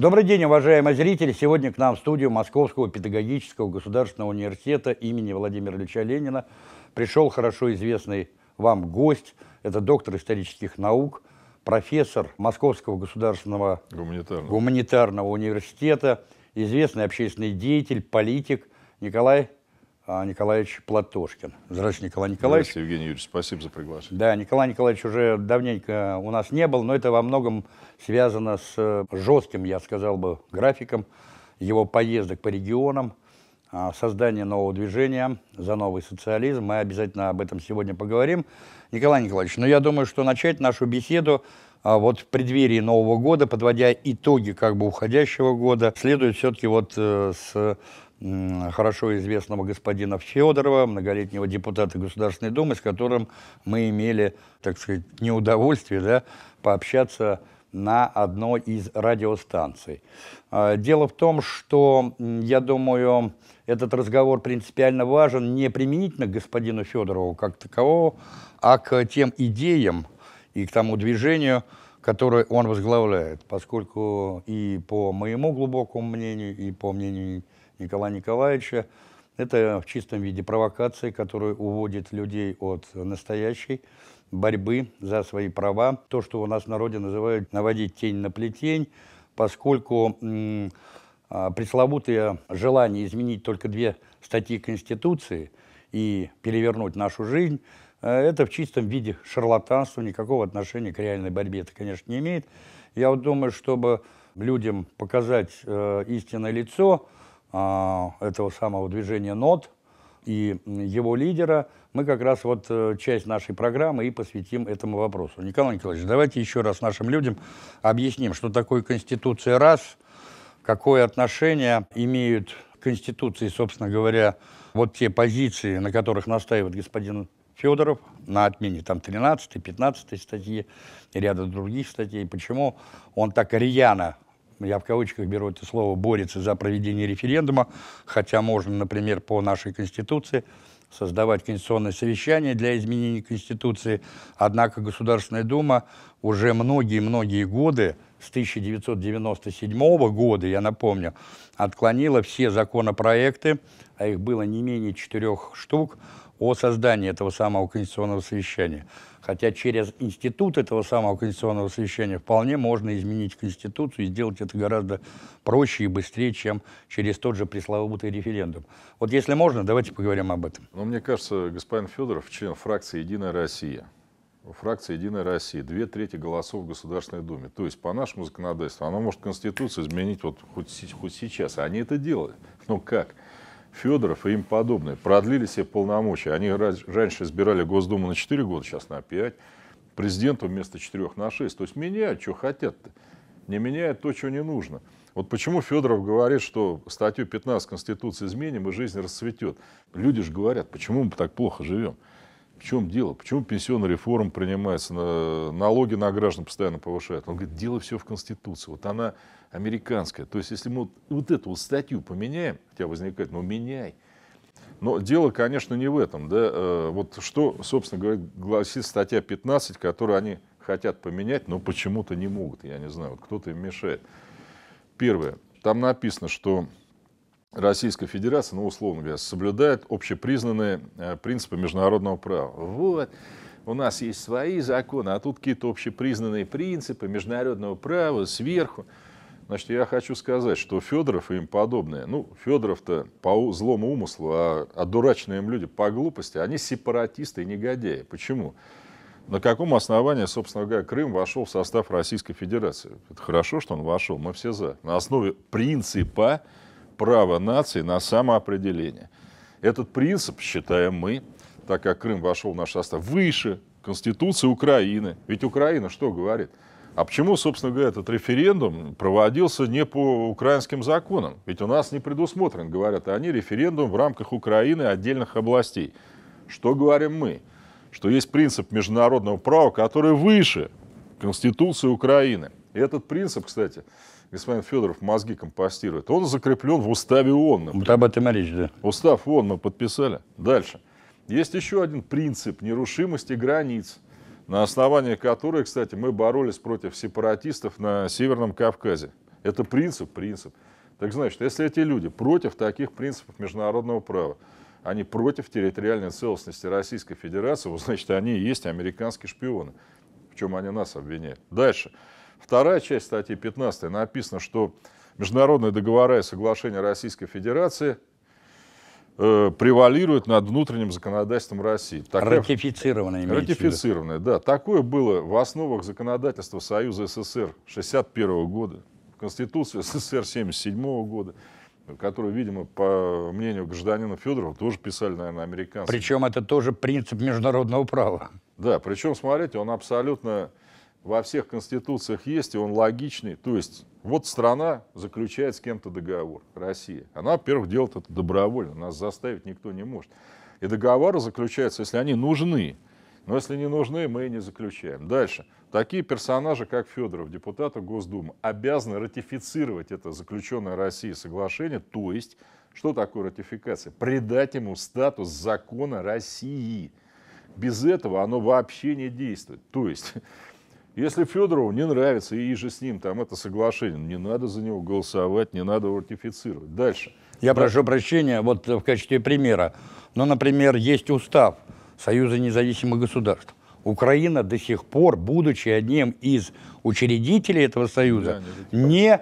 Добрый день, уважаемые зрители! Сегодня к нам в студию Московского педагогического государственного университета имени Владимира Ильича Ленина пришел хорошо известный вам гость. Это доктор исторических наук, профессор Московского государственного гуманитарного, гуманитарного университета, известный общественный деятель, политик Николай а, Николаевич Платошкин. Здравствуйте, Николай Николаевич. Здравствуйте, Евгений Юрьевич, спасибо за приглашение. Да, Николай Николаевич уже давненько у нас не был, но это во многом связано с э, жестким, я сказал бы, графиком его поездок по регионам, а, создание нового движения за новый социализм. Мы обязательно об этом сегодня поговорим. Николай Николаевич, ну я думаю, что начать нашу беседу а, вот в преддверии Нового года, подводя итоги как бы уходящего года, следует все-таки вот э, с хорошо известного господина Федорова, многолетнего депутата Государственной Думы, с которым мы имели, так сказать, неудовольствие да, пообщаться на одной из радиостанций. А, дело в том, что, я думаю, этот разговор принципиально важен не применительно к господину Федорову как такового, а к тем идеям и к тому движению, которое он возглавляет, поскольку и по моему глубокому мнению, и по мнению Николая Николаевича. Это в чистом виде провокация, которая уводит людей от настоящей борьбы за свои права. То, что у нас в народе называют «наводить тень на плетень», поскольку м- а, пресловутое желание изменить только две статьи Конституции и перевернуть нашу жизнь э, это в чистом виде шарлатанство, никакого отношения к реальной борьбе это, конечно, не имеет. Я вот думаю, чтобы людям показать э, истинное лицо, а, этого самого движения нот и его лидера, мы как раз вот э, часть нашей программы и посвятим этому вопросу. Николай Николаевич, давайте еще раз нашим людям объясним, что такое Конституция раз, какое отношение имеют к Конституции, собственно говоря, вот те позиции, на которых настаивает господин Федоров на отмене там 13, 15 статьи ряда других статей. Почему он так рьяно я в кавычках беру это слово, борется за проведение референдума, хотя можно, например, по нашей Конституции создавать конституционное совещание для изменения Конституции. Однако Государственная Дума уже многие-многие годы, с 1997 года, я напомню, отклонила все законопроекты, а их было не менее четырех штук, о создании этого самого конституционного совещания. Хотя через институт этого самого конституционного совещания вполне можно изменить Конституцию и сделать это гораздо проще и быстрее, чем через тот же пресловутый референдум. Вот если можно, давайте поговорим об этом. Ну, мне кажется, господин Федоров, член фракции «Единая Россия», фракция «Единая Россия», две трети голосов в Государственной Думе. То есть, по нашему законодательству, она может Конституцию изменить вот хоть, хоть сейчас. Они это делают. Но как? Федоров и им подобные, продлили себе полномочия. Они раньше избирали Госдуму на 4 года, сейчас на 5. Президенту вместо 4 на 6. То есть меняют, что хотят-то. Не меняют то, что не нужно. Вот почему Федоров говорит, что статью 15 Конституции изменим и жизнь расцветет. Люди же говорят, почему мы так плохо живем. В чем дело? Почему пенсионная реформа принимается, налоги на граждан постоянно повышают? Он говорит, дело все в Конституции. Вот она американская. То есть, если мы вот, вот эту вот статью поменяем, хотя возникает, ну меняй. Но дело, конечно, не в этом. Да? Э, вот что, собственно говоря, гласит статья 15, которую они хотят поменять, но почему-то не могут, я не знаю, вот кто-то им мешает. Первое. Там написано, что Российская Федерация, ну, условно говоря, соблюдает общепризнанные э, принципы международного права. Вот, у нас есть свои законы, а тут какие-то общепризнанные принципы международного права сверху. Значит, я хочу сказать, что Федоров и им подобное, ну, Федоров-то по злому умыслу, а одураченные а им люди по глупости, они сепаратисты и негодяи. Почему? На каком основании, собственно говоря, Крым вошел в состав Российской Федерации? Это хорошо, что он вошел, мы все за. На основе принципа права нации на самоопределение. Этот принцип, считаем мы, так как Крым вошел в наш состав, выше Конституции Украины. Ведь Украина что говорит? А почему, собственно говоря, этот референдум проводился не по украинским законам? Ведь у нас не предусмотрен, говорят они, референдум в рамках Украины отдельных областей. Что говорим мы? Что есть принцип международного права, который выше Конституции Украины. И этот принцип, кстати, господин Федоров мозги компостирует, он закреплен в уставе ООН. Например. Об этом речь, да. Устав ООН мы подписали. Дальше. Есть еще один принцип нерушимости границ – на основании которой, кстати, мы боролись против сепаратистов на Северном Кавказе. Это принцип, принцип. Так значит, если эти люди против таких принципов международного права, они против территориальной целостности Российской Федерации, значит, они и есть американские шпионы, в чем они нас обвиняют. Дальше. Вторая часть статьи 15 написано, что международные договора и соглашения Российской Федерации Э, превалирует над внутренним законодательством России. Такое, ратифицированное. Ратифицированное, да. Такое было в основах законодательства Союза СССР 61 года, Конституции СССР 77 года которую, видимо, по мнению гражданина Федорова, тоже писали, наверное, американцы. Причем это тоже принцип международного права. Да, причем, смотрите, он абсолютно во всех конституциях есть, и он логичный. То есть вот страна заключает с кем-то договор, Россия. Она, во-первых, делает это добровольно, нас заставить никто не может. И договоры заключаются, если они нужны. Но если не нужны, мы и не заключаем. Дальше. Такие персонажи, как Федоров, депутаты Госдумы, обязаны ратифицировать это заключенное Россией соглашение, то есть, что такое ратификация? Придать ему статус закона России. Без этого оно вообще не действует. То есть, если Федорову не нравится, и же с ним там это соглашение, не надо за него голосовать, не надо ратифицировать. Дальше. Я да. прошу прощения, вот э, в качестве примера. Но, ну, например, есть устав Союза независимых государств. Украина до сих пор, будучи одним из учредителей этого союза, да, не, не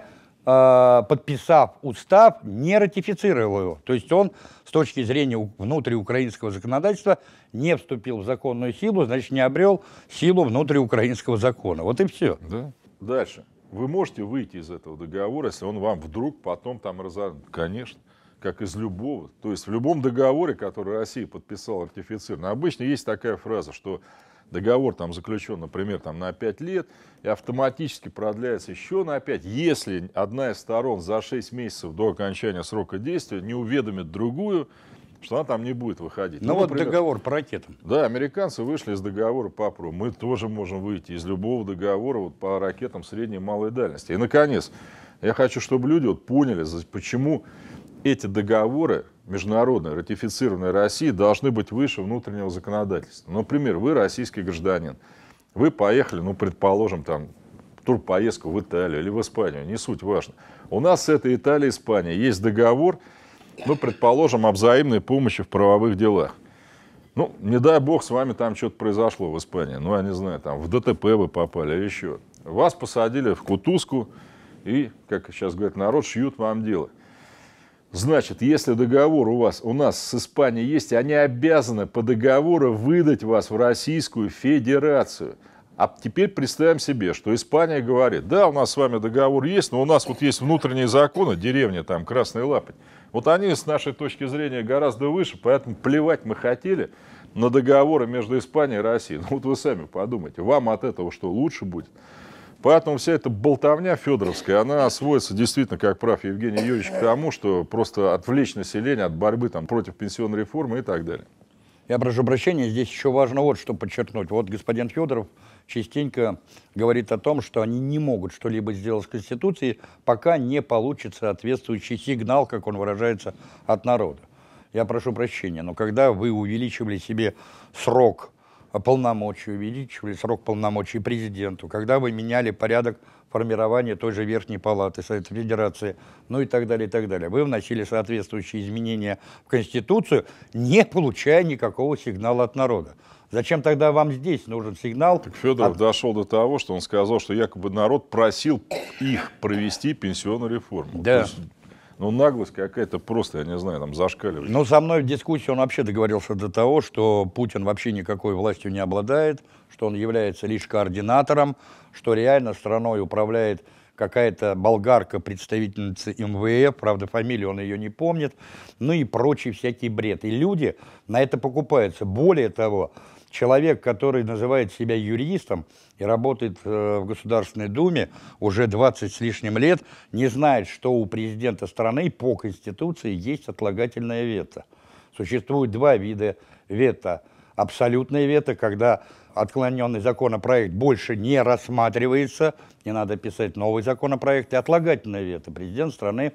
Э, подписав устав, не ратифицировал его. То есть он с точки зрения внутриукраинского законодательства не вступил в законную силу, значит, не обрел силу внутриукраинского закона. Вот и все. Да. Дальше. Вы можете выйти из этого договора, если он вам вдруг потом там разорвет? Конечно как из любого. То есть в любом договоре, который Россия подписала, ратифицирован, обычно есть такая фраза, что договор там заключен, например, там, на 5 лет, и автоматически продляется еще на 5, если одна из сторон за 6 месяцев до окончания срока действия не уведомит другую, что она там не будет выходить. Ну, ну вот например, договор по ракетам. Да, американцы вышли из договора по ПРО. Мы тоже можем выйти из любого договора вот, по ракетам средней и малой дальности. И, наконец, я хочу, чтобы люди вот поняли, почему эти договоры международные, ратифицированные Россией, должны быть выше внутреннего законодательства. Например, вы российский гражданин, вы поехали, ну, предположим, там, турпоездку в Италию или в Испанию, не суть важно. У нас с этой Италией, Испанией есть договор, ну, предположим, о взаимной помощи в правовых делах. Ну, не дай бог, с вами там что-то произошло в Испании. Ну, я не знаю, там в ДТП вы попали или еще. Вас посадили в кутузку и, как сейчас говорит народ, шьют вам дело. Значит, если договор у вас, у нас с Испанией есть, они обязаны по договору выдать вас в Российскую Федерацию. А теперь представим себе, что Испания говорит, да, у нас с вами договор есть, но у нас вот есть внутренние законы, деревня там, красная Лапоть. Вот они с нашей точки зрения гораздо выше, поэтому плевать мы хотели на договоры между Испанией и Россией. Ну вот вы сами подумайте, вам от этого что лучше будет? Поэтому вся эта болтовня федоровская, она сводится действительно, как прав Евгений Юрьевич, к тому, что просто отвлечь население от борьбы там, против пенсионной реформы и так далее. Я прошу прощения, здесь еще важно вот что подчеркнуть. Вот господин Федоров частенько говорит о том, что они не могут что-либо сделать с Конституцией, пока не получится соответствующий сигнал, как он выражается, от народа. Я прошу прощения, но когда вы увеличивали себе срок полномочий, увеличивали срок полномочий президенту, когда вы меняли порядок формирования той же Верхней Палаты Совета Федерации, ну и так далее, и так далее. Вы вносили соответствующие изменения в Конституцию, не получая никакого сигнала от народа. Зачем тогда вам здесь нужен сигнал? Так Федоров от... дошел до того, что он сказал, что якобы народ просил их провести пенсионную реформу. Да. То есть ну наглость какая-то просто, я не знаю, там зашкаливает. Ну, со мной в дискуссии он вообще договорился до того, что Путин вообще никакой властью не обладает, что он является лишь координатором, что реально страной управляет какая-то болгарка, представительница МВФ, правда, фамилию он ее не помнит, ну и прочий всякий бред. И люди на это покупаются. Более того, человек, который называет себя юристом и работает э, в Государственной Думе уже 20 с лишним лет, не знает, что у президента страны по Конституции есть отлагательное вето. Существует два вида вето. Абсолютное вето, когда отклоненный законопроект больше не рассматривается, не надо писать новый законопроект, и отлагательное вето. Президент страны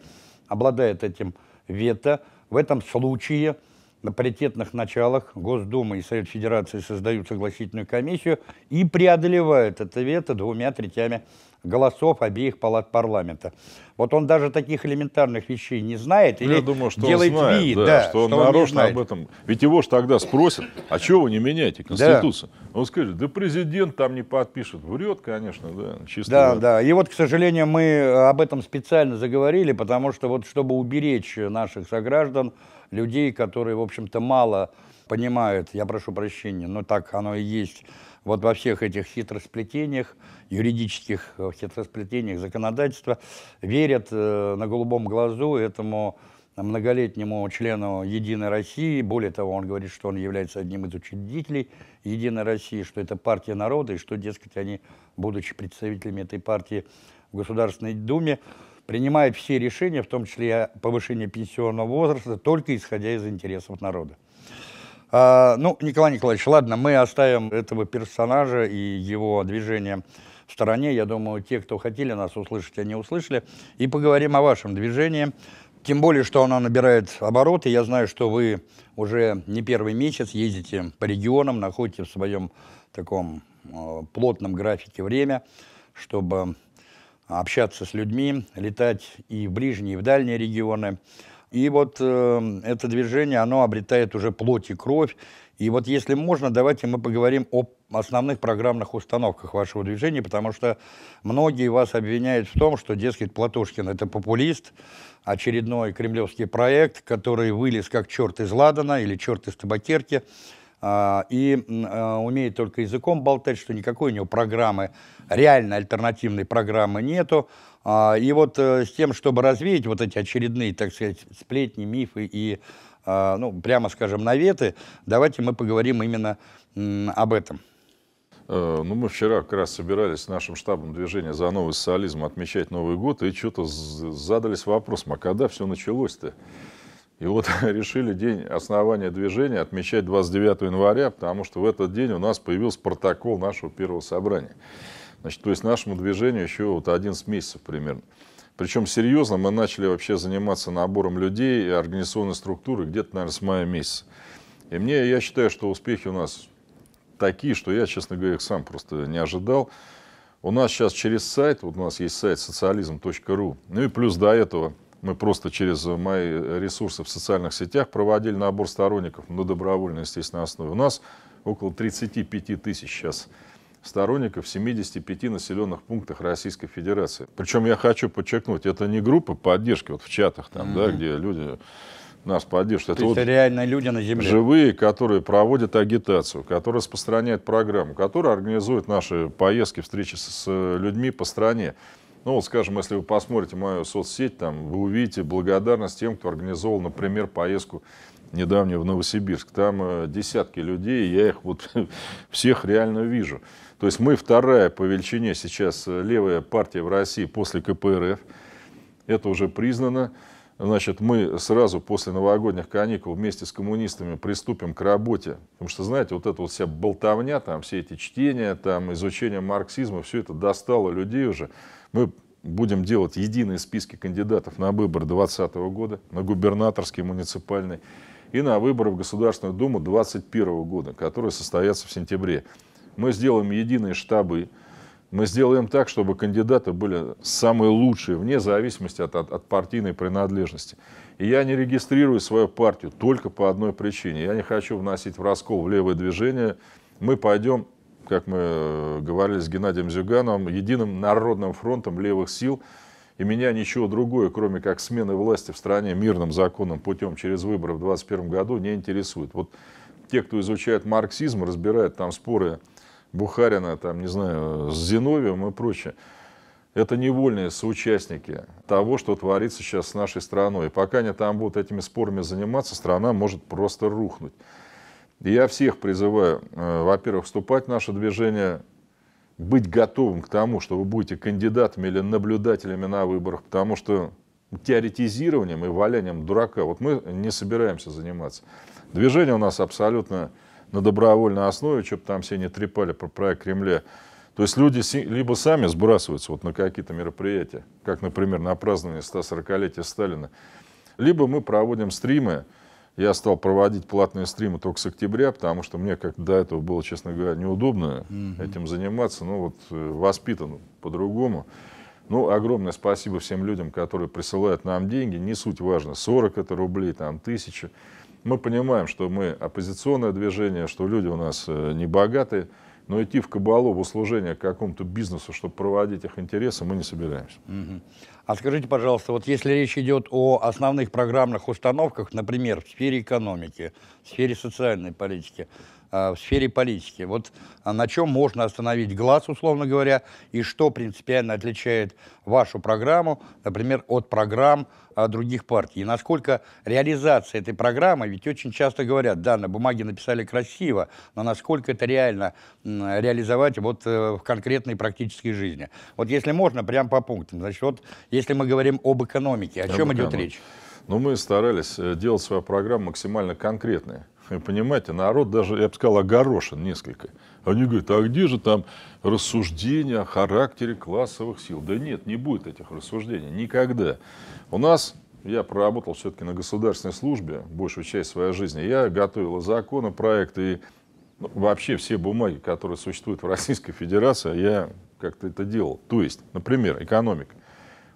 обладает этим вето. В этом случае – на паритетных началах Госдума и Совет Федерации создают согласительную комиссию и преодолевают это вето двумя третями голосов обеих палат парламента. Вот он даже таких элементарных вещей не знает ну, или Я думаю, что делает он знает, вид, да, да, что он что нарочно он об этом. Ведь его же тогда спросят, а чего вы не меняете Конституцию? Да. Он скажет, да президент там не подпишет. Врет, конечно, да. Чисто да, да. И вот, к сожалению, мы об этом специально заговорили, потому что вот чтобы уберечь наших сограждан людей, которые, в общем-то, мало понимают, я прошу прощения, но так оно и есть, вот во всех этих хитросплетениях, юридических э, хитросплетениях законодательства, верят э, на голубом глазу этому многолетнему члену «Единой России». Более того, он говорит, что он является одним из учредителей «Единой России», что это партия народа, и что, дескать, они, будучи представителями этой партии в Государственной Думе, принимает все решения, в том числе повышение пенсионного возраста, только исходя из интересов народа. А, ну, Николай Николаевич, ладно, мы оставим этого персонажа и его движение в стороне. Я думаю, те, кто хотели нас услышать, они услышали. И поговорим о вашем движении. Тем более, что оно набирает обороты. Я знаю, что вы уже не первый месяц ездите по регионам, находите в своем таком э, плотном графике время, чтобы общаться с людьми, летать и в ближние, и в дальние регионы. И вот э, это движение, оно обретает уже плоть и кровь. И вот если можно, давайте мы поговорим об основных программных установках вашего движения, потому что многие вас обвиняют в том, что, дескать, Платошкин – это популист, очередной кремлевский проект, который вылез как черт из Ладана или черт из табакерки. А, и а, умеет только языком болтать, что никакой у него программы, реально альтернативной программы нету. А, и вот э, с тем, чтобы развеять вот эти очередные, так сказать, сплетни, мифы и, ну, прямо скажем, наветы, давайте мы поговорим именно об этом. Э, ну, мы вчера как раз собирались с нашим штабом движения за новый социализм отмечать Новый год, и что-то задались вопросом, а когда все началось-то? И вот решили день основания движения отмечать 29 января, потому что в этот день у нас появился протокол нашего первого собрания. Значит, то есть нашему движению еще вот 11 месяцев примерно. Причем серьезно мы начали вообще заниматься набором людей и организационной структуры где-то, наверное, с мая месяца. И мне, я считаю, что успехи у нас такие, что я, честно говоря, их сам просто не ожидал. У нас сейчас через сайт, вот у нас есть сайт социализм.ру, ну и плюс до этого – мы просто через мои ресурсы в социальных сетях проводили набор сторонников на добровольной, естественно, основе. У нас около 35 тысяч сейчас сторонников в 75 населенных пунктах Российской Федерации. Причем я хочу подчеркнуть, это не группа поддержки вот в чатах, там, mm-hmm. да, где люди нас поддерживают. То это, вот реально люди на земле. Живые, которые проводят агитацию, которые распространяют программу, которые организуют наши поездки, встречи с людьми по стране. Ну, вот, скажем, если вы посмотрите мою соцсеть, там вы увидите благодарность тем, кто организовал, например, поездку недавнюю в Новосибирск. Там э, десятки людей, я их вот всех реально вижу. То есть мы вторая по величине сейчас э, левая партия в России после КПРФ. Это уже признано. Значит, мы сразу после новогодних каникул вместе с коммунистами приступим к работе. Потому что, знаете, вот эта вот вся болтовня, там все эти чтения, там изучение марксизма, все это достало людей уже. Мы будем делать единые списки кандидатов на выборы 2020 года, на губернаторский, муниципальный и на выборы в Государственную Думу 2021 года, которые состоятся в сентябре. Мы сделаем единые штабы, мы сделаем так, чтобы кандидаты были самые лучшие, вне зависимости от, от, от партийной принадлежности. И я не регистрирую свою партию только по одной причине. Я не хочу вносить в раскол в левое движение. Мы пойдем как мы э, говорили с Геннадием Зюгановым, единым народным фронтом левых сил. И меня ничего другое, кроме как смены власти в стране мирным законным путем через выборы в 2021 году, не интересует. Вот те, кто изучает марксизм, разбирает там споры Бухарина, там, не знаю, с Зиновием и прочее, это невольные соучастники того, что творится сейчас с нашей страной. И пока они там будут этими спорами заниматься, страна может просто рухнуть. И я всех призываю, э, во-первых, вступать в наше движение, быть готовым к тому, что вы будете кандидатами или наблюдателями на выборах, потому что теоретизированием и валянием дурака вот мы не собираемся заниматься. Движение у нас абсолютно на добровольной основе, чтобы там все не трепали про проект Кремля. То есть люди либо сами сбрасываются вот на какие-то мероприятия, как, например, на празднование 140-летия Сталина, либо мы проводим стримы, я стал проводить платные стримы только с октября, потому что мне как до этого было, честно говоря, неудобно mm-hmm. этим заниматься. Ну вот э, воспитан по-другому. Ну, огромное спасибо всем людям, которые присылают нам деньги. Не суть важно, 40 это рублей, там, тысячи. Мы понимаем, что мы оппозиционное движение, что люди у нас э, не богатые, но идти в кабалу, в услужение к какому-то бизнесу, чтобы проводить их интересы, мы не собираемся. Угу. А скажите, пожалуйста, вот если речь идет о основных программных установках, например, в сфере экономики, в сфере социальной политики, а, в сфере политики. Вот а на чем можно остановить глаз, условно говоря, и что принципиально отличает вашу программу, например, от программ а, других партий. И насколько реализация этой программы, ведь очень часто говорят, да, на бумаге написали красиво, но насколько это реально реализовать вот э, в конкретной практической жизни. Вот если можно, прям по пунктам. Значит, вот если мы говорим об экономике, о чем эконом. идет речь? Ну, мы старались э, делать свою программу максимально конкретной. Вы Понимаете, народ даже, я бы сказал, огорошен несколько. Они говорят, а где же там рассуждения о характере классовых сил? Да нет, не будет этих рассуждений, никогда. У нас, я проработал все-таки на государственной службе большую часть своей жизни, я готовил законы, проекты и ну, вообще все бумаги, которые существуют в Российской Федерации, а я как-то это делал. То есть, например, экономика.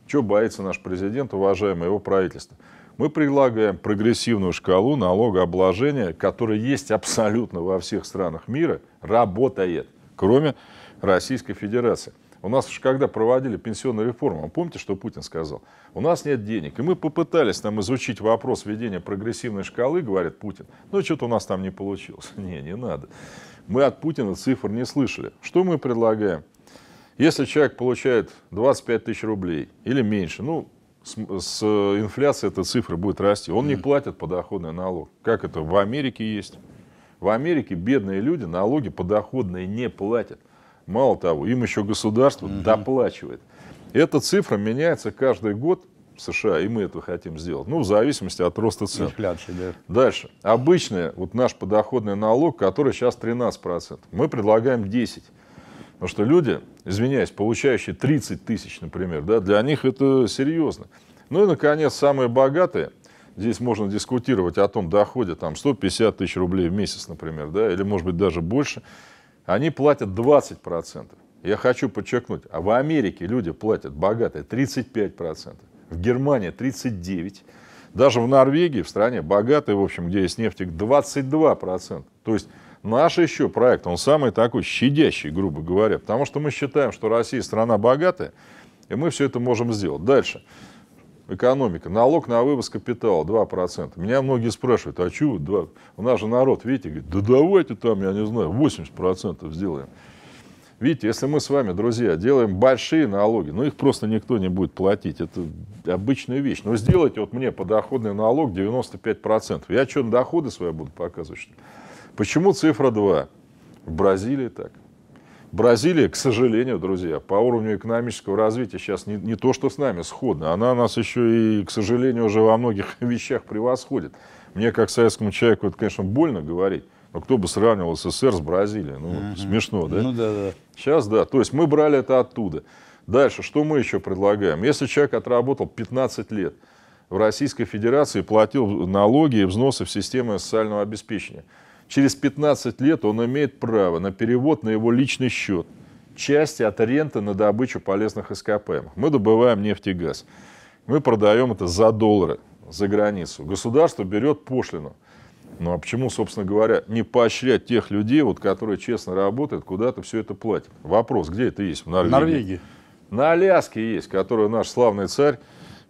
Чего боится наш президент, уважаемое его правительство? Мы предлагаем прогрессивную шкалу налогообложения, которая есть абсолютно во всех странах мира, работает, кроме Российской Федерации. У нас же когда проводили пенсионную реформу, а помните, что Путин сказал? У нас нет денег. И мы попытались там изучить вопрос введения прогрессивной шкалы, говорит Путин. Ну, что-то у нас там не получилось. Не, не надо. Мы от Путина цифр не слышали. Что мы предлагаем? Если человек получает 25 тысяч рублей или меньше, ну, с, с э, инфляцией эта цифра будет расти. Он mm не платит подоходный налог. Как это в Америке есть? В Америке бедные люди налоги подоходные не платят. Мало того, им еще государство mm-hmm. доплачивает. Эта цифра меняется каждый год в США, и мы это хотим сделать. Ну, в зависимости от роста цен. Инфляция, да. Дальше. Обычный, вот наш подоходный налог, который сейчас 13%, мы предлагаем 10%. Потому что люди, извиняюсь, получающие 30 тысяч, например, да, для них это серьезно. Ну и, наконец, самые богатые. Здесь можно дискутировать о том, доходят там 150 тысяч рублей в месяц, например, да, или, может быть, даже больше. Они платят 20%. Я хочу подчеркнуть, а в Америке люди платят богатые 35%, в Германии 39%, даже в Норвегии, в стране богатой, в общем, где есть нефть, 22%. То есть наш еще проект, он самый такой щадящий, грубо говоря, потому что мы считаем, что Россия страна богатая, и мы все это можем сделать. Дальше экономика, налог на вывоз капитала 2%. Меня многие спрашивают, а чего два? У нас же народ, видите, говорит, да давайте там, я не знаю, 80% сделаем. Видите, если мы с вами, друзья, делаем большие налоги, ну их просто никто не будет платить, это обычная вещь. Но сделайте вот мне подоходный налог 95%. Я что, на доходы свои буду показывать? Что ли? Почему цифра 2? В Бразилии так. Бразилия, к сожалению, друзья, по уровню экономического развития сейчас не, не то, что с нами сходна, она нас еще и, к сожалению, уже во многих вещах превосходит. Мне, как советскому человеку, это, конечно, больно говорить, но кто бы сравнивал СССР с Бразилией? Ну, uh-huh. смешно, да? Ну, да, да. Сейчас, да. То есть мы брали это оттуда. Дальше, что мы еще предлагаем? Если человек отработал 15 лет в Российской Федерации, платил налоги и взносы в систему социального обеспечения – через 15 лет он имеет право на перевод на его личный счет части от ренты на добычу полезных ископаемых. Мы добываем нефть и газ. Мы продаем это за доллары за границу. Государство берет пошлину. Ну а почему, собственно говоря, не поощрять тех людей, вот, которые честно работают, куда-то все это платят? Вопрос, где это есть? В Норвегии. Норвегии. На Аляске есть, которую наш славный царь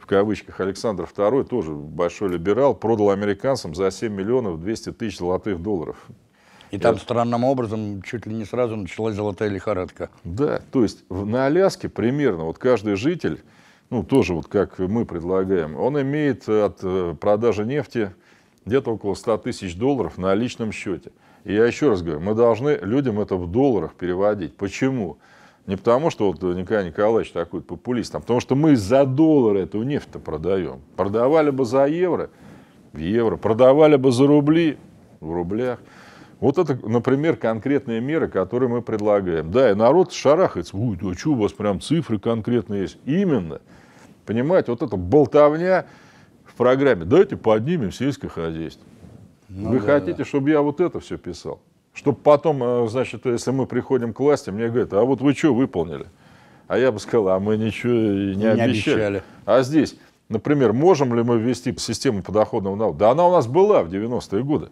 кавычках, Александр II, тоже большой либерал, продал американцам за 7 миллионов 200 тысяч золотых долларов. И там Я... странным образом чуть ли не сразу началась золотая лихорадка. Да, то есть в, на Аляске примерно вот каждый житель, ну тоже вот как мы предлагаем, он имеет э, от э, продажи нефти где-то около 100 тысяч долларов на личном счете. И я еще раз говорю, мы должны людям это в долларах переводить. Почему? Почему? Не потому, что вот Николай Николаевич такой популист, а потому что мы за доллары эту нефть-то продаем. Продавали бы за евро, в евро, продавали бы за рубли, в рублях. Вот это, например, конкретные меры, которые мы предлагаем. Да, и народ шарахается. Ой, а что у вас прям цифры конкретные есть? Именно. Понимаете, вот эта болтовня в программе. Давайте поднимем сельское хозяйство. Ну, Вы да, хотите, да. чтобы я вот это все писал? Чтобы потом, э, значит, если мы приходим к власти, мне говорят, а вот вы что выполнили? А я бы сказал, а мы ничего и не, не обещали. обещали. А здесь, например, можем ли мы ввести систему подоходного налога? Да она у нас была в 90-е годы.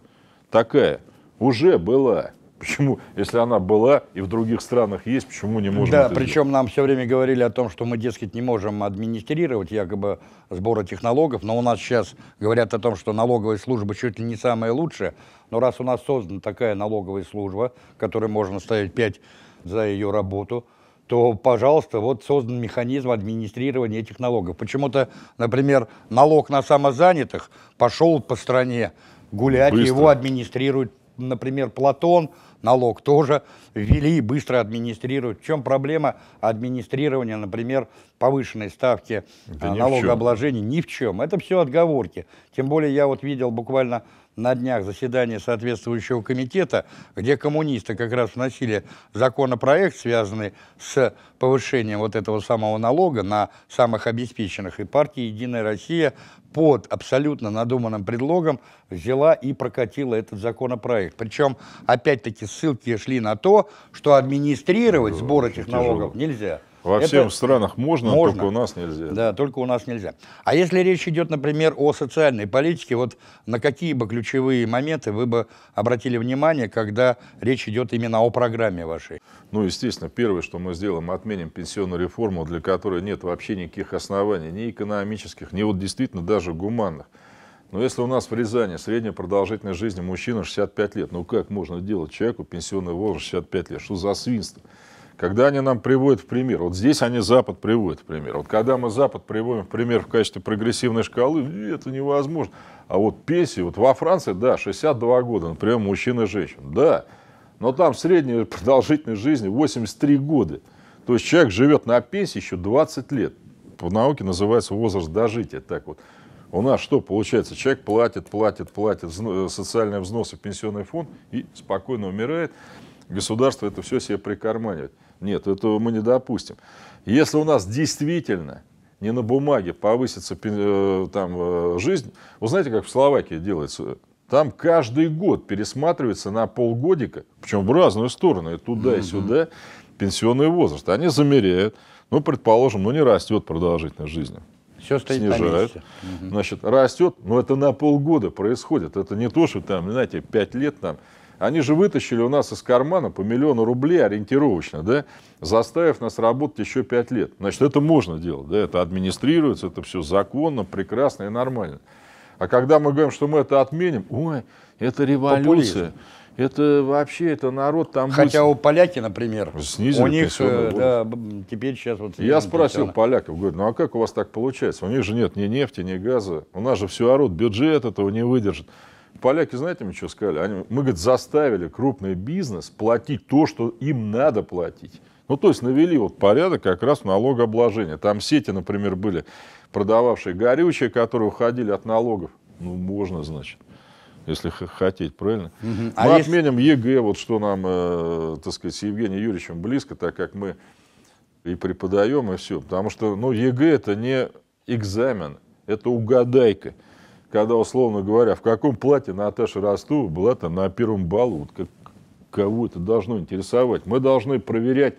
Такая. Уже была. Почему, если она была и в других странах есть, почему не можем? Да, причем сделать? нам все время говорили о том, что мы, дескать, не можем администрировать якобы сбора технологов, но у нас сейчас говорят о том, что налоговая служба чуть ли не самая лучшая, но раз у нас создана такая налоговая служба, которой можно ставить 5 за ее работу, то, пожалуйста, вот создан механизм администрирования этих налогов. Почему-то, например, налог на самозанятых пошел по стране гулять, Быстро. его администрируют например, Платон налог тоже ввели и быстро администрируют. В чем проблема администрирования, например, повышенной ставки да а, налогообложения? Ни в, ни в чем. Это все отговорки. Тем более я вот видел буквально на днях заседание соответствующего комитета, где коммунисты как раз вносили законопроект, связанный с повышением вот этого самого налога на самых обеспеченных. И партия «Единая Россия» под абсолютно надуманным предлогом взяла и прокатила этот законопроект. Причем, опять-таки, ссылки шли на то, что администрировать сбор этих налогов нельзя. Во это... всех странах можно, можно, только у нас нельзя. Да, только у нас нельзя. А если речь идет, например, о социальной политике, вот на какие бы ключевые моменты вы бы обратили внимание, когда речь идет именно о программе вашей? Ну, естественно, первое, что мы сделаем, мы отменим пенсионную реформу, для которой нет вообще никаких оснований, ни экономических, ни вот действительно даже гуманных. Но если у нас в Рязани средняя продолжительность жизни мужчина 65 лет, ну как можно делать человеку пенсионный возраст 65 лет? Что за свинство? когда они нам приводят в пример, вот здесь они Запад приводят в пример, вот когда мы Запад приводим в пример в качестве прогрессивной шкалы, это невозможно. А вот пенсии, вот во Франции, да, 62 года, например, мужчин и женщин, да, но там средняя продолжительность жизни 83 года. То есть человек живет на пенсии еще 20 лет. По науке называется возраст дожития. Так вот. У нас что получается? Человек платит, платит, платит э, социальные взносы в пенсионный фонд и спокойно умирает. Государство это все себе прикарманивает. Нет, этого мы не допустим. Если у нас действительно не на бумаге повысится э, там, э, жизнь, вы знаете, как в Словакии делается? Там каждый год пересматривается на полгодика, причем в разную сторону, и туда, и сюда, пенсионный возраст. Они замеряют. Ну, предположим, ну не растет продолжительность жизни. Все стоит снижают. Угу. Значит, растет, но это на полгода происходит. Это не то, что там, знаете, пять лет там они же вытащили у нас из кармана по миллиону рублей ориентировочно, да, заставив нас работать еще пять лет. Значит, это можно делать, да, это администрируется, это все законно, прекрасно и нормально. А когда мы говорим, что мы это отменим, ой, это революция. Популизм. Это вообще, это народ там... Хотя будет... у поляки, например, Снизили у них э, да, теперь сейчас... вот. Я спросил пенсионно. поляков, говорю, ну а как у вас так получается? У них же нет ни нефти, ни газа, у нас же все орут, бюджет этого не выдержит. Поляки, знаете, мне что сказали? Они, мы, говорит, заставили крупный бизнес платить то, что им надо платить. Ну, то есть навели вот порядок как раз налогообложения. Там сети, например, были продававшие горючее, которые уходили от налогов. Ну, можно, значит если хотеть, правильно? Угу. Мы а отменим ЕГЭ, вот что нам, э, так сказать, с Евгением Юрьевичем близко, так как мы и преподаем, и все. Потому что, ну, ЕГЭ это не экзамен, это угадайка когда, условно говоря, в каком платье Наташа Ростова была там на первом балу, вот как, кого это должно интересовать. Мы должны проверять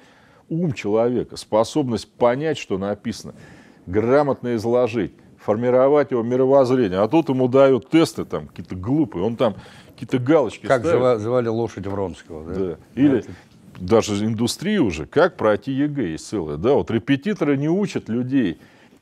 ум человека, способность понять, что написано, грамотно изложить, формировать его мировоззрение. А тут ему дают тесты там какие-то глупые, он там какие-то галочки Как ставит. звали лошадь Вронского. Да? Да. Или это... даже индустрии уже, как пройти ЕГЭ есть целое. Да? Вот репетиторы не учат людей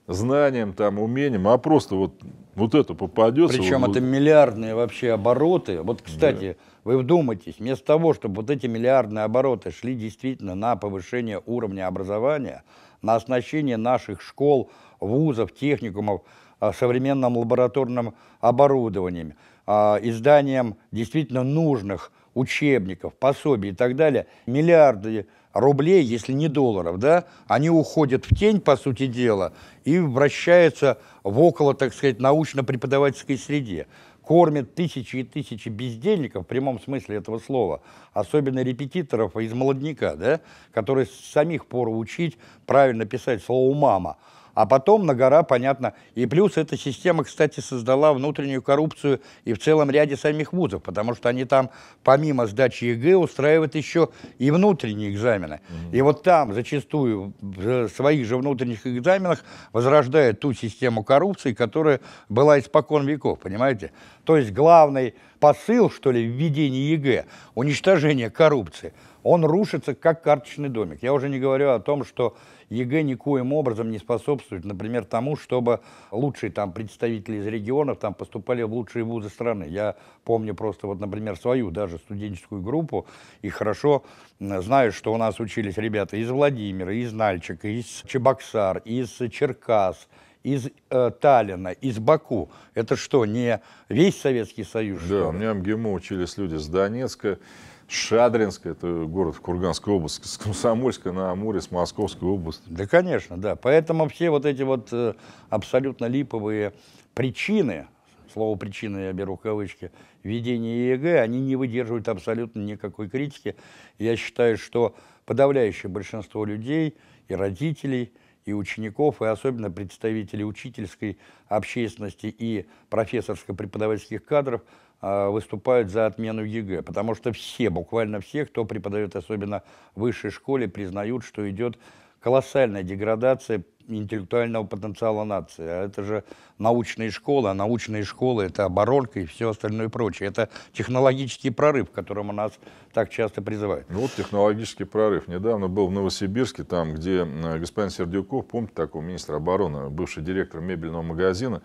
знаниям, там, умениям, а просто вот, вот это попадется. Причем вот, это миллиардные вообще обороты. Вот, кстати, да. вы вдумайтесь, вместо того, чтобы вот эти миллиардные обороты шли действительно на повышение уровня образования, на оснащение наших школ, вузов, техникумов а, современным лабораторным оборудованием, а, изданием действительно нужных учебников, пособий и так далее, миллиарды рублей, если не долларов, да, они уходят в тень, по сути дела, и вращаются в около, так сказать, научно-преподавательской среде. Кормят тысячи и тысячи бездельников, в прямом смысле этого слова, особенно репетиторов из молодняка, да, которые с самих пор учить правильно писать слово «мама», а потом на гора, понятно. И плюс эта система, кстати, создала внутреннюю коррупцию и в целом ряде самих вузов, потому что они там, помимо сдачи ЕГЭ, устраивают еще и внутренние экзамены. Mm И вот там зачастую в своих же внутренних экзаменах возрождает ту систему коррупции, которая была испокон веков, понимаете? То есть главный посыл, что ли, введения ЕГЭ, уничтожение коррупции, он рушится как карточный домик. Я уже не говорю о том, что ЕГЭ никоим образом не способствует, например, тому, чтобы лучшие там представители из регионов там поступали в лучшие вузы страны. Я помню просто вот, например, свою даже студенческую группу и хорошо знаю, что у нас учились ребята из Владимира, из Нальчика, из Чебоксар, из Черкас, из э, Таллина, из Баку. Это что, не весь Советский Союз? Да, у меня МГИМО учились люди с Донецка, Шадринск, это город в Курганской области, с Комсомольска на Амуре, с Московской области. Да, конечно, да. Поэтому все вот эти вот э, абсолютно липовые причины, слово «причины» я беру в кавычки, введения ЕГЭ, они не выдерживают абсолютно никакой критики. Я считаю, что подавляющее большинство людей и родителей – и учеников, и особенно представителей учительской общественности и профессорско-преподавательских кадров – а, выступают за отмену ЕГЭ, потому что все, буквально все, кто преподает особенно в высшей школе, признают, что идет колоссальная деградация интеллектуального потенциала нации. А это же научные школы, а научные школы — это оборонка и все остальное прочее. Это технологический прорыв, к которому нас так часто призывают. Ну вот технологический прорыв. Недавно был в Новосибирске, там, где э, господин Сердюков, помните такого министра обороны, бывший директор мебельного магазина,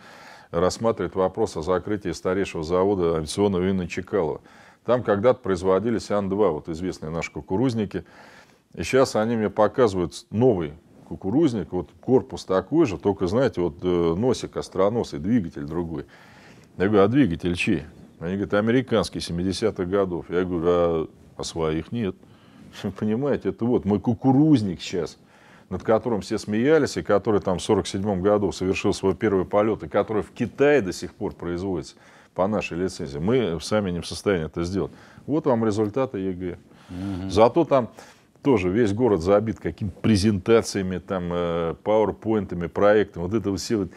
рассматривает вопрос о закрытии старейшего завода авиационного вина Чекалова. Там когда-то производились Ан-2, вот известные наши кукурузники. И сейчас они мне показывают новый кукурузник, вот корпус такой же, только, знаете, вот э, носик остроносый, двигатель другой. Я говорю, а двигатель чей? Они говорят, американский, 70-х годов. Я говорю, а, а своих нет. Понимаете, это вот мой кукурузник сейчас – над которым все смеялись, и который там в 1947 году совершил свой первый полет, и который в Китае до сих пор производится по нашей лицензии. Мы сами не в состоянии это сделать. Вот вам результаты ЕГЭ. Угу. Зато там тоже весь город забит какими-то презентациями, там, э, пауэрпоинтами, проектами. Вот это все вот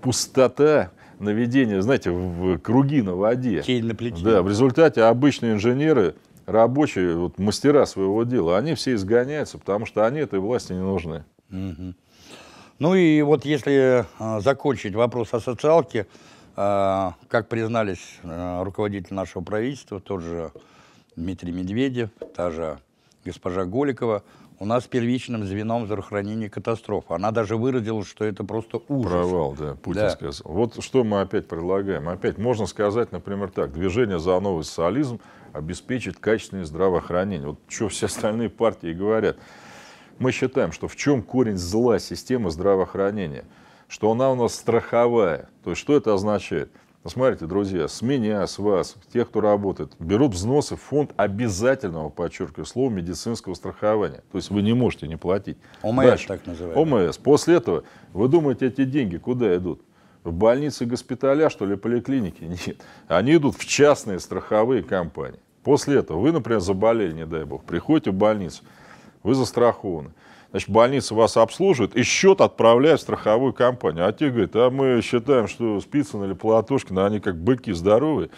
пустота наведения, знаете, в круги на воде. Кель на плите. Да, в результате обычные инженеры рабочие, вот мастера своего дела, они все изгоняются, потому что они этой власти не нужны. Угу. Ну и вот если э, закончить вопрос о социалке, э, как признались э, руководители нашего правительства, тот же Дмитрий Медведев, та же госпожа Голикова, у нас первичным звеном здравоохранения катастрофа. Она даже выразила, что это просто ужас. Провал, да, Путин да. сказал. Вот что мы опять предлагаем. Опять можно сказать, например, так, движение за новый социализм – обеспечит качественное здравоохранение. Вот что все остальные партии говорят. Мы считаем, что в чем корень зла системы здравоохранения? Что она у нас страховая. То есть что это означает? Смотрите, друзья, с меня, с вас, тех, кто работает, берут взносы в фонд обязательного, подчеркиваю слово, медицинского страхования. То есть вы не можете не платить. ОМС Дальше. так называется. ОМС. После этого вы думаете, эти деньги куда идут? в больницы, госпиталя, что ли, поликлиники? Нет. Они идут в частные страховые компании. После этого вы, например, заболели, не дай бог, приходите в больницу, вы застрахованы. Значит, больница вас обслуживает и счет отправляет в страховую компанию. А те говорят, а мы считаем, что Спицын или Платошкин, они как быки здоровые,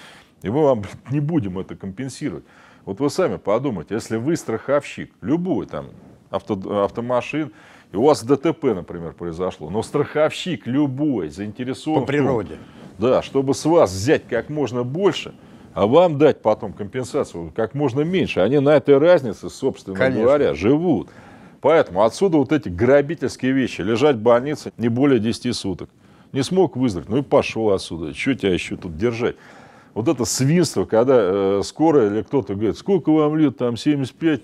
и мы вам не будем это компенсировать. Вот вы сами подумайте, если вы страховщик, любую там авто, автомашин, и у вас ДТП, например, произошло, но страховщик любой заинтересован... По природе. Том, да, чтобы с вас взять как можно больше, а вам дать потом компенсацию как можно меньше. Они на этой разнице, собственно Конечно. говоря, живут. Поэтому отсюда вот эти грабительские вещи. Лежать в больнице не более 10 суток. Не смог выздороветь, ну и пошел отсюда. Что тебя еще тут держать? Вот это свинство, когда э, скорая или кто-то говорит, сколько вам лет, там 75,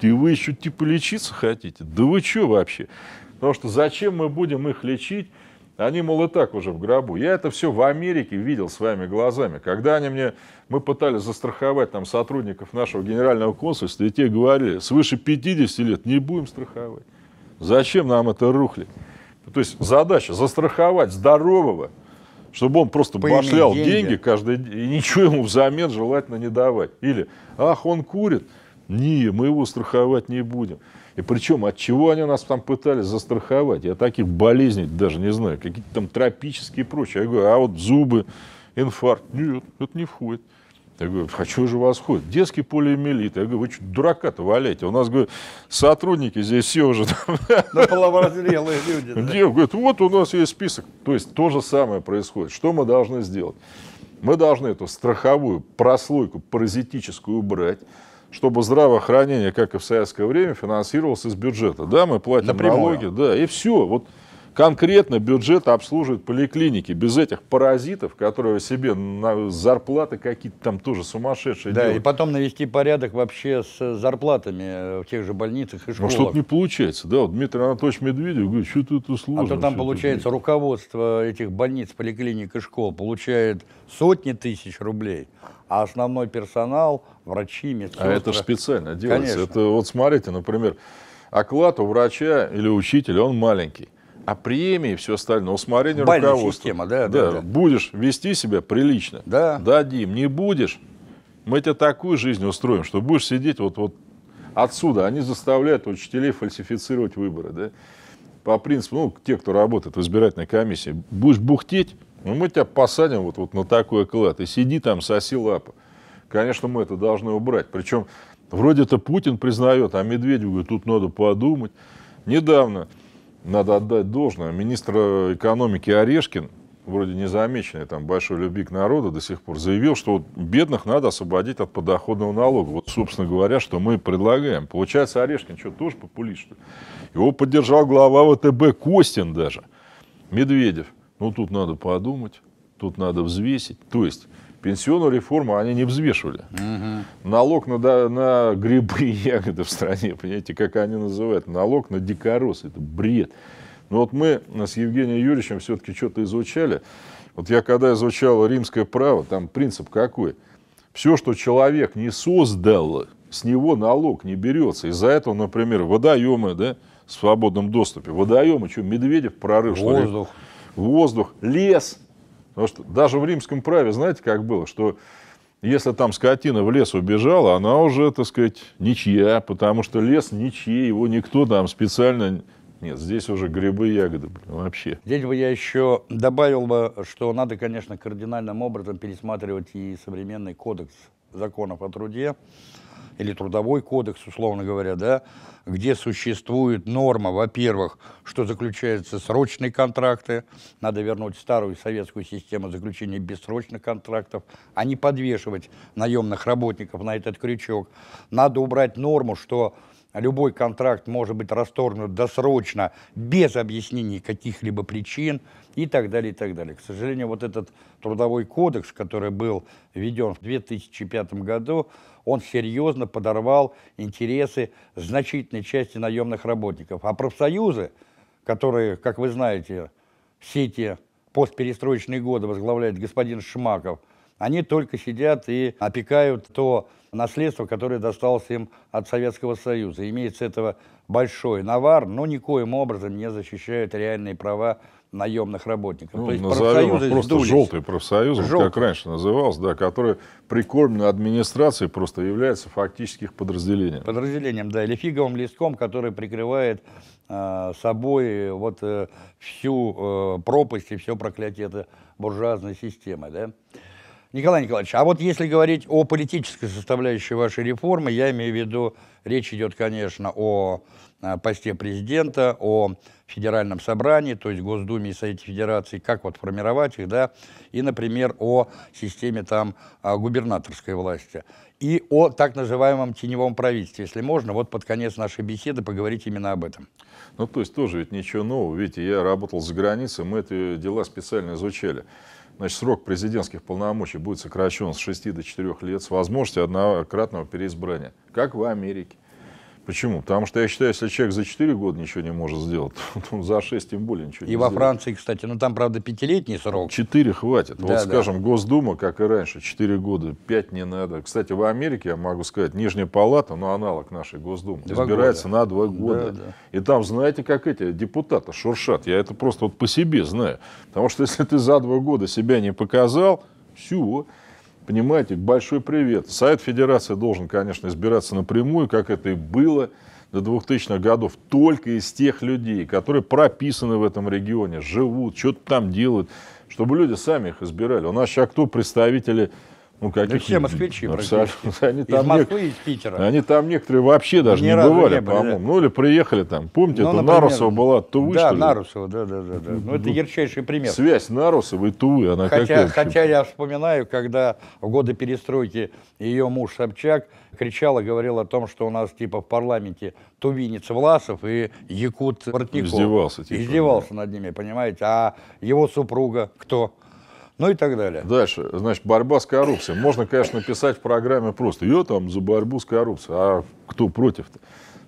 ты вы еще типа лечиться хотите? Да вы что вообще? Потому что зачем мы будем их лечить? Они, мол, и так уже в гробу. Я это все в Америке видел своими глазами. Когда они мне, мы пытались застраховать там сотрудников нашего генерального консульства, и те говорили, свыше 50 лет не будем страховать. Зачем нам это рухли? То есть задача застраховать здорового, чтобы он просто По башлял деньги. деньги каждый день, и ничего ему взамен желательно не давать. Или, ах, он курит, не, мы его страховать не будем. И причем, от чего они нас там пытались застраховать? Я таких болезней даже не знаю, какие-то там тропические и прочее. Я говорю, а вот зубы, инфаркт. Нет, это не входит. Я говорю, хочу же вас ходить. Детский полиэмилит. Я говорю, вы что, дурака-то валяете? У нас, говорю, сотрудники здесь все уже... Наполовозрелые ну, люди. Да? Говорит, вот у нас есть список. То есть то же самое происходит. Что мы должны сделать? Мы должны эту страховую прослойку паразитическую убрать чтобы здравоохранение, как и в советское время, финансировалось из бюджета. Да, мы платим Напрямую. налоги, да, и все. Вот конкретно бюджет обслуживает поликлиники. Без этих паразитов, которые себе на зарплаты какие-то там тоже сумасшедшие Да, делают. и потом навести порядок вообще с э, зарплатами э, в тех же больницах и ну, школах. Ну, что-то не получается. Да, вот Дмитрий Анатольевич Медведев говорит, что тут сложно. А то там, получается, это... руководство этих больниц, поликлиник и школ получает сотни тысяч рублей, а основной персонал, врачи, медсестры... А это специально делается. Конечно. Это вот смотрите, например, оклад у врача или учителя, он маленький. А премии и все остальное, усмотрение Бальная руководства. Система, да, да, да, да. Будешь вести себя прилично, да. дадим. Не будешь, мы тебе такую жизнь устроим, что будешь сидеть вот, вот отсюда. Они заставляют учителей фальсифицировать выборы. Да? По принципу, ну, те, кто работает в избирательной комиссии, будешь бухтеть, ну, мы тебя посадим вот, вот на такой оклад И сиди там, соси лапы. Конечно, мы это должны убрать. Причем, вроде-то Путин признает, а Медведев говорит, тут надо подумать. Недавно надо отдать должное. Министр экономики Орешкин, вроде незамеченный, там, большой любви к народу до сих пор, заявил, что вот бедных надо освободить от подоходного налога. Вот, собственно говоря, что мы предлагаем. Получается, Орешкин что, тоже популист, что ли? Его поддержал глава ВТБ Костин даже. Медведев. Ну, тут надо подумать, тут надо взвесить. То есть, пенсионную реформу они не взвешивали. Угу. Налог на, да, на грибы и ягоды в стране, понимаете, как они называют, налог на дикорос, это бред. Но ну, вот мы с Евгением Юрьевичем все-таки что-то изучали. Вот я когда изучал римское право, там принцип какой? Все, что человек не создал, с него налог не берется. Из-за этого, например, водоемы, да, в свободном доступе. Водоемы, что, Медведев прорыл? Воздух. Что ли? Воздух, лес – Потому что даже в римском праве, знаете, как было, что если там скотина в лес убежала, она уже, так сказать, ничья, потому что лес ничьей, его никто там специально... Нет, здесь уже грибы, и ягоды, блин, вообще. Здесь бы я еще добавил бы, что надо, конечно, кардинальным образом пересматривать и современный кодекс законов о труде, или трудовой кодекс, условно говоря, да, где существует норма, во-первых, что заключаются срочные контракты, надо вернуть старую советскую систему заключения бессрочных контрактов, а не подвешивать наемных работников на этот крючок. Надо убрать норму, что любой контракт может быть расторгнут досрочно, без объяснений каких-либо причин и так далее, и так далее. К сожалению, вот этот трудовой кодекс, который был введен в 2005 году, он серьезно подорвал интересы значительной части наемных работников. А профсоюзы, которые, как вы знаете, все эти постперестроечные годы возглавляет господин Шмаков, они только сидят и опекают то наследство, которое досталось им от Советского Союза. Имеется этого большой навар, но никоим образом не защищают реальные права наемных работников. Ну, То есть назовем их просто желтый профсоюз, желтый. как раньше назывался, да, который прикормлен администрацией, просто является фактически их подразделением. Подразделением, да, или фиговым листком, который прикрывает э, собой э, вот э, всю э, пропасть и все проклятие этой буржуазной системы, да. Николай Николаевич, а вот если говорить о политической составляющей вашей реформы, я имею в виду, речь идет, конечно, о посте президента, о федеральном собрании, то есть Госдуме и Совете Федерации, как вот формировать их, да, и, например, о системе там а, губернаторской власти и о так называемом теневом правительстве. Если можно, вот под конец нашей беседы поговорить именно об этом. Ну, то есть тоже ведь ничего нового. Видите, я работал за границей, мы эти дела специально изучали. Значит, срок президентских полномочий будет сокращен с 6 до 4 лет с возможностью однократного переизбрания, как в Америке. Почему? Потому что я считаю, если человек за 4 года ничего не может сделать, то он за 6 тем более ничего и не И во Франции, кстати, ну там, правда, пятилетний срок. 4 хватит. Да, вот, да. скажем, Госдума, как и раньше, 4 года, 5 не надо. Кстати, в Америке, я могу сказать, Нижняя Палата, ну, аналог нашей Госдумы, два избирается года. на 2 года. Да, да. И там, знаете, как эти депутаты шуршат. Я это просто вот по себе знаю. Потому что если ты за 2 года себя не показал, все, Понимаете, большой привет. Совет Федерации должен, конечно, избираться напрямую, как это и было до 2000-х годов, только из тех людей, которые прописаны в этом регионе, живут, что-то там делают, чтобы люди сами их избирали. У нас сейчас кто представители ну, каких... Да все москвичи ну, Абсолютно. Они там из Москвы, не... из Питера. Они там некоторые вообще даже Ни не бывали, не были, по-моему. Да. Ну, или приехали там. Помните, ну, это например... Нарусова была от Тувы, Да, Нарусова, да, да, да, да. Ну, это ну, ярчайший пример. Связь Нарусова и Тувы, она хотя, какая Хотя я вспоминаю, когда в годы перестройки ее муж Собчак кричал и говорил о том, что у нас типа в парламенте тувинец Власов и якут Портников. Издевался. Типа, Издевался да. над ними, понимаете. А его супруга кто? ну и так далее. Дальше, значит, борьба с коррупцией. Можно, конечно, писать в программе просто, Ее там за борьбу с коррупцией, а кто против-то?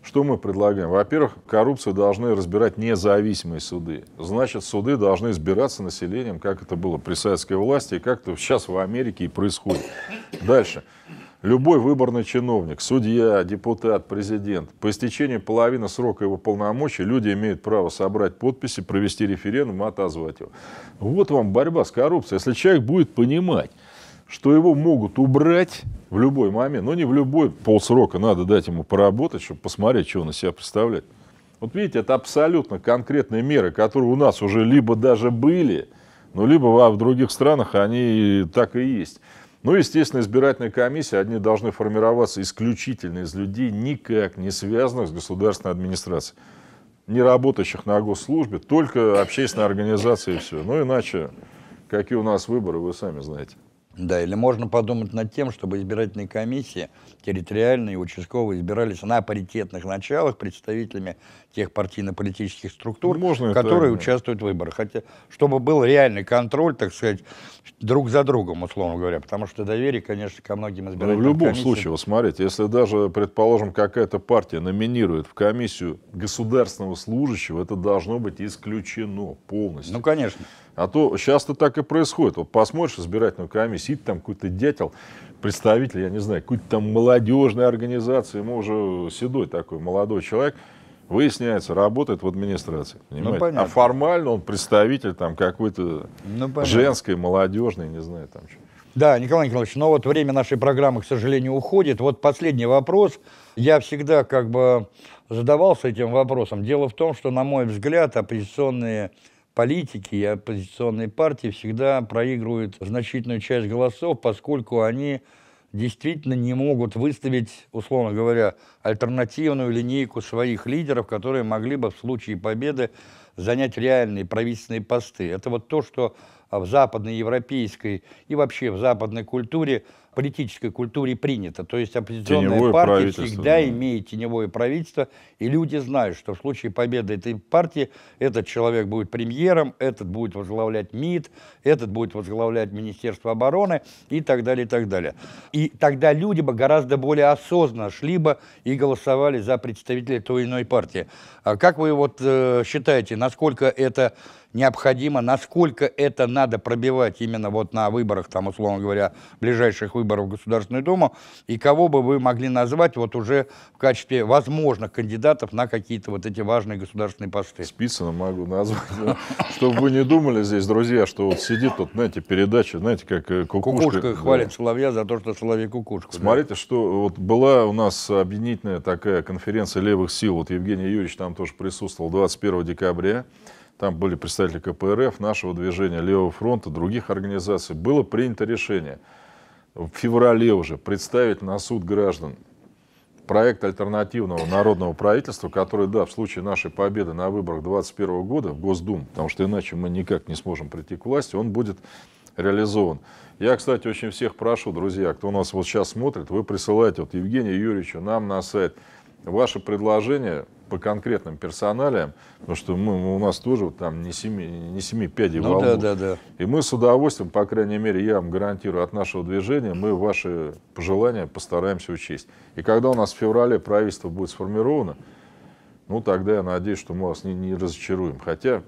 Что мы предлагаем? Во-первых, коррупцию должны разбирать независимые суды. Значит, суды должны избираться населением, как это было при советской власти и как это сейчас в Америке и происходит. Дальше. Любой выборный чиновник, судья, депутат, президент, по истечении половины срока его полномочий люди имеют право собрать подписи, провести референдум и отозвать его. Вот вам борьба с коррупцией. Если человек будет понимать, что его могут убрать в любой момент, но не в любой полсрока, надо дать ему поработать, чтобы посмотреть, что он из себя представляет. Вот видите, это абсолютно конкретные меры, которые у нас уже либо даже были, ну, либо в других странах они так и есть. Ну, естественно, избирательная комиссия, они должны формироваться исключительно из людей, никак не связанных с государственной администрацией, не работающих на госслужбе, только общественная организации и все. Ну, иначе, какие у нас выборы, вы сами знаете. Да, или можно подумать над тем, чтобы избирательные комиссии, территориальные и участковые, избирались на паритетных началах представителями тех партийно-политических структур, ну, можно которые это, участвуют в выборах. Хотя, чтобы был реальный контроль, так сказать, друг за другом, условно говоря, потому что доверие, конечно, ко многим ну, избирательным комиссиям. в любом комиссиям... случае, вот смотрите, если даже, предположим, какая-то партия номинирует в комиссию государственного служащего, это должно быть исключено полностью. Ну, конечно. А то часто так и происходит. Вот посмотришь избирательную комиссию, сидит там какой-то дятел, представитель, я не знаю, какой-то там молодежной организации, ему уже седой такой молодой человек, выясняется, работает в администрации. Ну, а формально он представитель там какой-то ну, женской, молодежной, не знаю там что. Да, Николай Николаевич, но вот время нашей программы, к сожалению, уходит. Вот последний вопрос. Я всегда как бы задавался этим вопросом. Дело в том, что, на мой взгляд, оппозиционные политики и оппозиционные партии всегда проигрывают значительную часть голосов, поскольку они действительно не могут выставить, условно говоря, альтернативную линейку своих лидеров, которые могли бы в случае победы занять реальные правительственные посты. Это вот то, что в западноевропейской и вообще в западной культуре политической культуре принято. То есть оппозиционная теневое партия всегда да. имеет теневое правительство, и люди знают, что в случае победы этой партии этот человек будет премьером, этот будет возглавлять МИД, этот будет возглавлять Министерство обороны и так далее, и так далее. И тогда люди бы гораздо более осознанно шли бы и голосовали за представителей той или иной партии. А как вы вот э, считаете, насколько это необходимо, насколько это надо пробивать именно вот на выборах, там, условно говоря, ближайших выборов в Государственную Думу, и кого бы вы могли назвать вот уже в качестве возможных кандидатов на какие-то вот эти важные государственные посты? Спицына могу назвать. Чтобы вы не думали здесь, друзья, что вот сидит тут, знаете, передача, знаете, как э, кукушка. Кукушка хвалит Соловья за то, что Соловей кукушку. Смотрите, что вот была у нас объединительная такая конференция левых сил, вот Евгений Юрьевич там тоже присутствовал 21 декабря, там были представители КПРФ, нашего движения, Левого фронта, других организаций, было принято решение в феврале уже представить на суд граждан проект альтернативного народного правительства, который, да, в случае нашей победы на выборах 2021 года в Госдуму, потому что иначе мы никак не сможем прийти к власти, он будет реализован. Я, кстати, очень всех прошу, друзья, кто у нас вот сейчас смотрит, вы присылайте вот Евгению Юрьевичу, нам на сайт – ваше предложение по конкретным персоналям, потому что мы, у нас тоже там не семи, не семи пядей ну, волну. Да, да, да. И мы с удовольствием, по крайней мере, я вам гарантирую, от нашего движения мы ваши пожелания постараемся учесть. И когда у нас в феврале правительство будет сформировано, ну тогда я надеюсь, что мы вас не, не разочаруем. Хотя,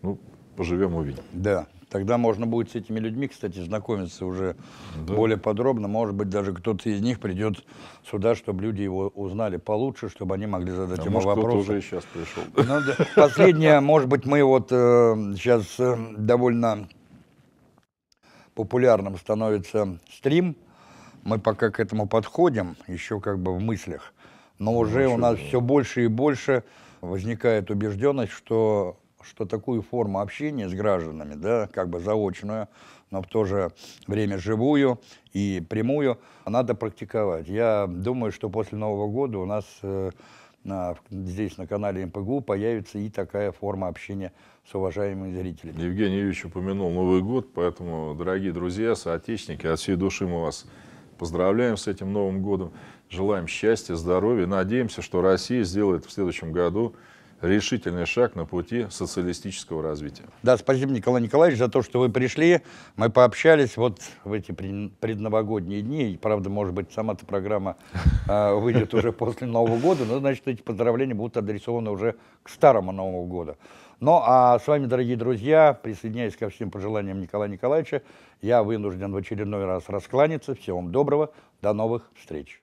ну, поживем, увидим. Да. Тогда можно будет с этими людьми, кстати, знакомиться уже да. более подробно. Может быть, даже кто-то из них придет сюда, чтобы люди его узнали получше, чтобы они могли задать а ему может, вопросы. уже сейчас пришел. Ну, да. Последнее, может быть, мы вот э, сейчас э, довольно популярным становится стрим. Мы пока к этому подходим, еще как бы в мыслях. Но ну, уже ну, у нас все больше и больше возникает убежденность, что что такую форму общения с гражданами, да, как бы заочную, но в то же время живую и прямую, надо практиковать. Я думаю, что после Нового года у нас э, на, здесь на канале МПГУ появится и такая форма общения с уважаемыми зрителями. Евгений Юрьевич упомянул Новый год, поэтому, дорогие друзья, соотечественники, от всей души мы вас поздравляем с этим Новым годом, желаем счастья, здоровья, надеемся, что Россия сделает в следующем году решительный шаг на пути социалистического развития. Да, спасибо, Николай Николаевич, за то, что вы пришли. Мы пообщались вот в эти предновогодние дни. правда, может быть, сама эта программа э, выйдет уже после Нового года, но, значит, эти поздравления будут адресованы уже к старому Новому году. Ну, а с вами, дорогие друзья, присоединяясь ко всем пожеланиям Николая Николаевича, я вынужден в очередной раз раскланяться. Всего вам доброго, до новых встреч.